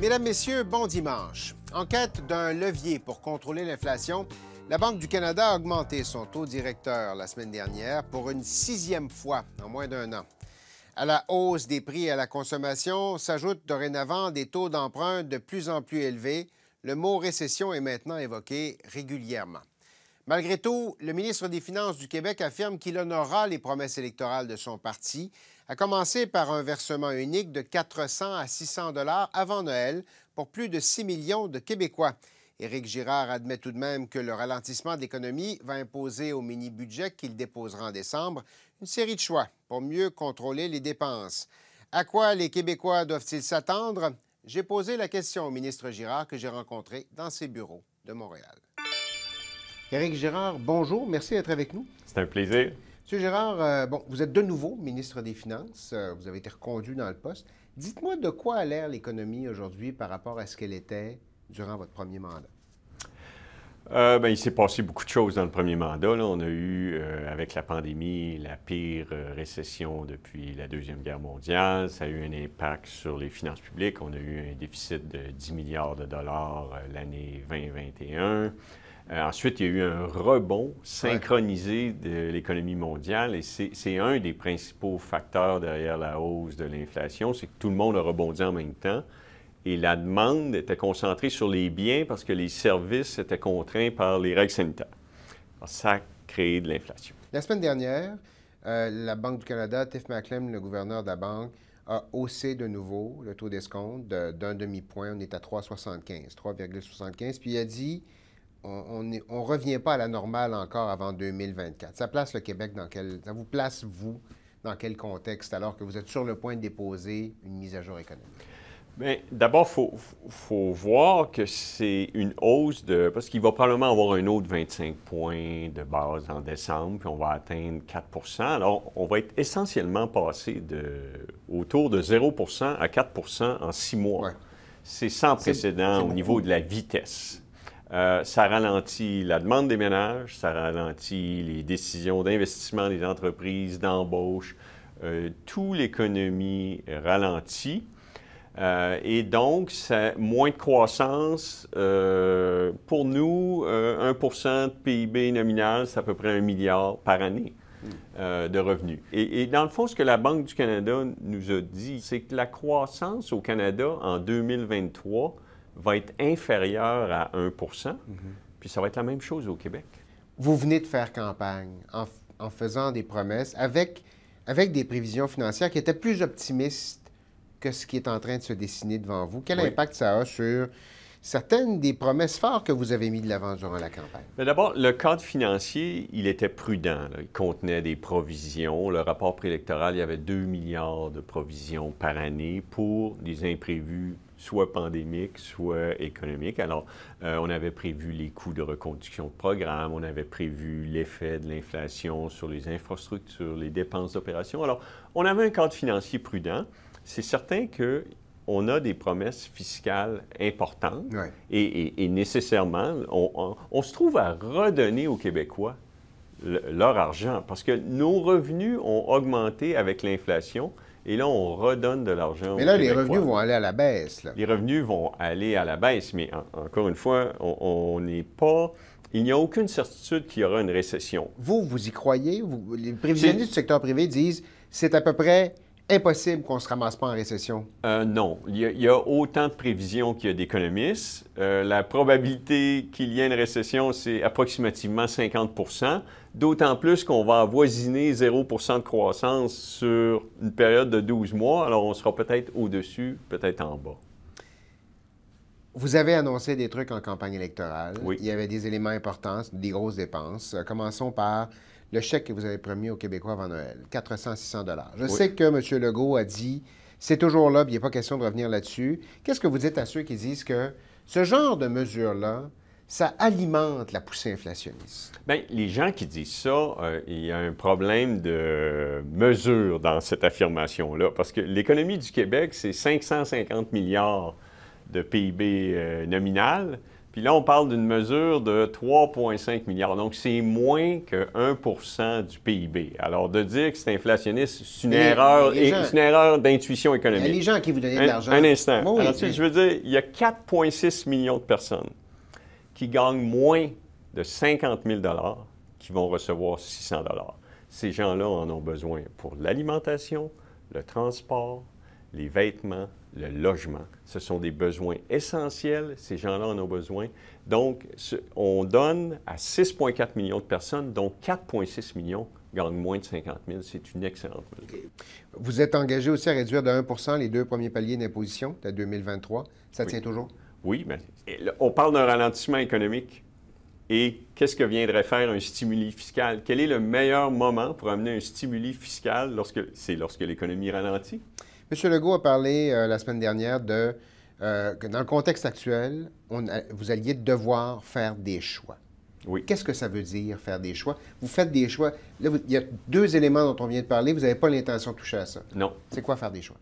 Mesdames, Messieurs, bon dimanche. En quête d'un levier pour contrôler l'inflation, la Banque du Canada a augmenté son taux directeur la semaine dernière pour une sixième fois en moins d'un an. À la hausse des prix à la consommation s'ajoutent dorénavant des taux d'emprunt de plus en plus élevés. Le mot récession est maintenant évoqué régulièrement. Malgré tout, le ministre des Finances du Québec affirme qu'il honorera les promesses électorales de son parti à commencer par un versement unique de 400 à 600 dollars avant Noël pour plus de 6 millions de Québécois. Éric Girard admet tout de même que le ralentissement de l'économie va imposer au mini-budget qu'il déposera en décembre une série de choix pour mieux contrôler les dépenses. À quoi les Québécois doivent-ils s'attendre? J'ai posé la question au ministre Girard que j'ai rencontré dans ses bureaux de Montréal. Éric Girard, bonjour, merci d'être avec nous. C'est un plaisir. Monsieur Gérard, euh, bon, vous êtes de nouveau ministre des Finances, euh, vous avez été reconduit dans le poste. Dites-moi de quoi a l'air l'économie aujourd'hui par rapport à ce qu'elle était durant votre premier mandat. Euh, ben, il s'est passé beaucoup de choses dans le premier mandat. On a eu, euh, avec la pandémie, la pire récession depuis la Deuxième Guerre mondiale. Ça a eu un impact sur les finances publiques. On a eu un déficit de 10 milliards de dollars l'année 2021. Euh, ensuite, il y a eu un rebond synchronisé de l'économie mondiale et c'est un des principaux facteurs derrière la hausse de l'inflation, c'est que tout le monde a rebondi en même temps et la demande était concentrée sur les biens parce que les services étaient contraints par les règles sanitaires. ça a créé de l'inflation. La semaine dernière, euh, la Banque du Canada, Tiff Macklem, le gouverneur de la banque, a haussé de nouveau le taux d'escompte d'un demi-point. On est à 3,75, 3,75. Puis il a dit on ne revient pas à la normale encore avant 2024. Ça place le Québec dans quel... Ça vous place, vous, dans quel contexte, alors que vous êtes sur le point de déposer une mise à jour économique? Bien, d'abord, il faut, voir que c'est une hausse de... Parce qu'il va probablement avoir un autre 25 points de base en décembre, puis on va atteindre 4 Alors, on va être essentiellement passé de autour de 0 à 4 en six mois. C'est sans précédent au niveau de la vitesse. Euh, ça ralentit la demande des ménages, ça ralentit les décisions d'investissement des entreprises, d'embauche. Euh, tout l'économie ralentit. Euh, et donc, moins de croissance. Euh, pour nous, 1 de PIB nominal, c'est à peu près un milliard par année de revenus. Et, et, dans le fond, ce que la Banque du Canada nous a dit, c'est que la croissance au Canada en 2023 va être inférieur à 1 mhm. puis ça va être la même chose au Québec. Vous venez de faire campagne en, faisant des promesses avec, avec des prévisions financières qui étaient plus optimistes que ce qui est en train de se dessiner devant vous. Quel impact ça a sur certaines des promesses fortes que vous avez mises de l'avant durant la campagne? D'abord, le cadre financier, il était prudent. Il contenait des provisions. Le rapport préélectoral, il y avait 2 milliards de provisions par année pour des imprévus soit pandémique, soit économique. Alors, euh, on avait prévu les coûts de reconduction de programme, on avait prévu l'effet de l'inflation sur les infrastructures, les dépenses d'opération. Alors, on avait un cadre financier prudent. C'est certain que on a des promesses fiscales importantes et, nécessairement, on, se trouve à redonner aux Québécois leur argent parce que nos revenus ont augmenté avec l'inflation et là, on redonne de l'argent. Mais là, les revenus vont aller à la baisse. Les revenus vont aller à la baisse, mais encore une fois, on n'est pas. Il n'y a aucune certitude qu'il y aura une récession. Vous, vous y croyez? les prévisionnistes du secteur privé disent c'est à peu près impossible qu'on ne se ramasse pas en récession? Euh, non. Il y, a, autant de prévisions qu'il y a d'économistes. Euh, la probabilité qu'il y ait une récession, c'est approximativement 50 d'autant plus qu'on va avoisiner 0 de croissance sur une période de 12 mois. Alors, on sera peut-être au-dessus, peut-être en bas. Vous avez annoncé des trucs en campagne électorale. Oui. Il y avait des éléments importants, des grosses dépenses. Euh, commençons par le chèque que vous avez promis aux Québécois avant Noël, 400-600 Je sais que M. Legault a dit, c'est toujours là, il il a pas question de revenir là-dessus. Qu'est-ce que vous dites à ceux qui disent que ce genre de mesure là ça alimente la poussée inflationniste. Bien, les gens qui disent ça, euh, il y a un problème de mesure dans cette affirmation-là, parce que l'économie du Québec, c'est 550 milliards de PIB euh, nominal. Puis là, on parle d'une mesure de 3,5 milliards. Donc, c'est moins que 1 du PIB. Alors, de dire que c'est inflationniste, c'est une, erreur, erreur d'intuition économique. Les gens qui vous donnent de l'argent. Un instant. je veux dire, il y a 4,6 millions de personnes qui gagnent moins de 50 000 qui vont recevoir 600 Ces gens-là en ont besoin pour l'alimentation, le transport, les vêtements, le logement. Ce sont des besoins essentiels, ces gens-là en ont besoin. Donc, on donne à 6,4 millions de personnes, dont 4,6 millions gagnent moins de 50 000. C'est une excellente mesure. Vous êtes engagé aussi à réduire de 1 les deux premiers paliers d'imposition de 2023. Ça tient toujours? Oui, mais on parle d'un ralentissement économique. Et qu'est-ce que viendrait faire un stimuli fiscal? Quel est le meilleur moment pour amener un stimuli fiscal lorsque c'est lorsque l'économie ralentit? M. Legault a parlé euh, la semaine dernière de euh, que dans le contexte actuel, vous alliez devoir faire des choix. Oui. Qu'est-ce que ça veut dire faire des choix? Vous faites des choix. Là, il y a deux éléments dont on vient de parler. Vous n'avez pas l'intention de toucher à ça. Non. C'est quoi faire des choix?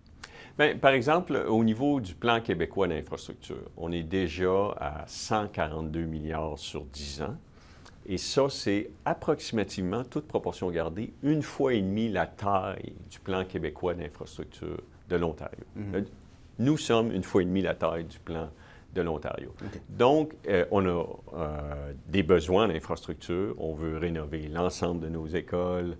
Bien, par exemple, au niveau du plan québécois d'infrastructure, on est déjà à 142 milliards sur 10 ans. Et ça, c'est approximativement, toute proportion gardée, une fois et demie la taille du plan québécois d'infrastructure de l'Ontario. Mhm. Euh, nous sommes une fois et demie la taille du plan de l'Ontario. Donc, euh, on a euh, des besoins d'infrastructure. On veut rénover l'ensemble de nos écoles.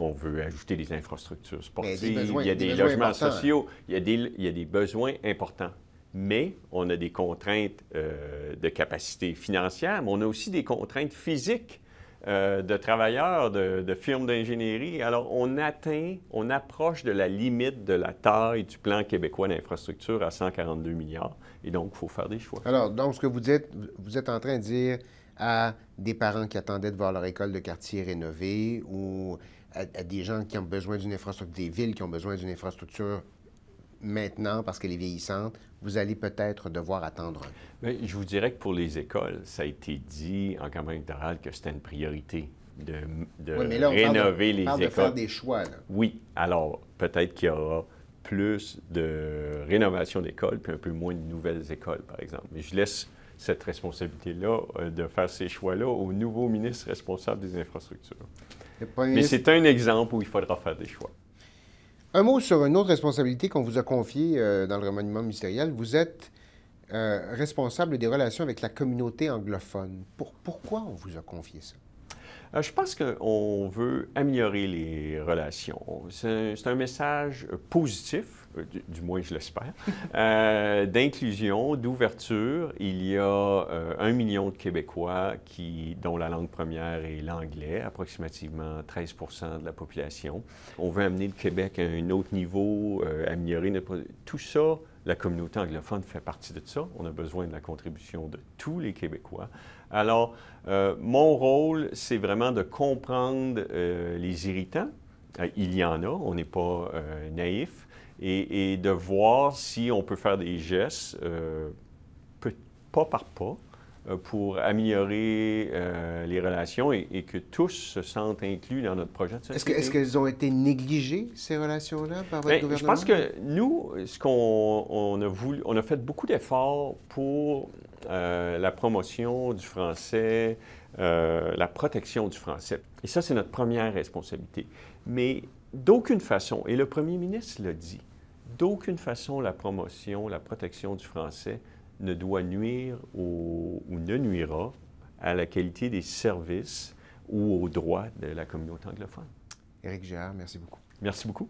on veut ajouter des infrastructures sportives. il y a des, logements sociaux. Il, il y a des besoins importants mais on a des contraintes euh, de capacité financière, mais on a aussi des contraintes physiques euh, de travailleurs, de, firmes d'ingénierie. Alors, on atteint, on approche de la limite de la taille du plan québécois d'infrastructure à 142 milliards. Et donc, il faut faire des choix. Alors, donc, ce que vous dites, vous êtes en train de dire à des parents qui attendaient de voir leur école de quartier rénovée ou à des gens qui ont besoin d'une infrastructure, des villes qui ont besoin d'une infrastructure maintenant parce qu'elle est vieillissante, vous allez peut-être devoir attendre un je vous dirais que pour les écoles, ça a été dit en campagne électorale que c'était une priorité de, de oui, mais là, on rénover parle de, faire des choix. Là. Oui, alors peut-être qu'il y aura plus de rénovation d'écoles puis un peu moins de nouvelles écoles, par exemple. Mais je laisse cette responsabilité-là euh, de faire ces choix-là au nouveau ministre responsable des infrastructures. Mais c'est un exemple où il faudra faire des choix. Un mot sur une autre responsabilité qu'on vous a confiée euh, dans le remaniement ministériel. Vous êtes euh, responsable des relations avec la communauté anglophone. Pour, pourquoi on vous a confié ça? Euh, je pense qu'on veut améliorer les relations. C'est un message positif euh, du, moins je l'espère, euh, d'inclusion, d'ouverture. Il y a euh, un million de Québécois qui, dont la langue première est l'anglais, approximativement 13 de la population. On veut amener le Québec à un autre niveau, améliorer notre... Tout ça, la communauté anglophone fait partie de ça. On a besoin de la contribution de tous les Québécois. Alors, mon rôle, c'est vraiment de comprendre les irritants. il y en a, on n'est pas naïf et, de voir si on peut faire des gestes, euh, pas par pas, euh, pour améliorer euh, les relations et, que tous se sentent inclus dans notre projet de société. Est-ce qu'elles ont été négligées, ces relations-là, par votre ben, gouvernement? Je pense que nous, ce qu'on on a voulu, on a fait beaucoup d'efforts pour la promotion du français, la protection du français. Et ça, c'est notre première responsabilité. Mais d'aucune façon, et le premier ministre l'a dit, d'aucune façon la promotion, la protection du français ne doit nuire ou ne nuira à la qualité des services ou aux droits de la communauté anglophone. Éric Gérard, merci beaucoup. Merci beaucoup.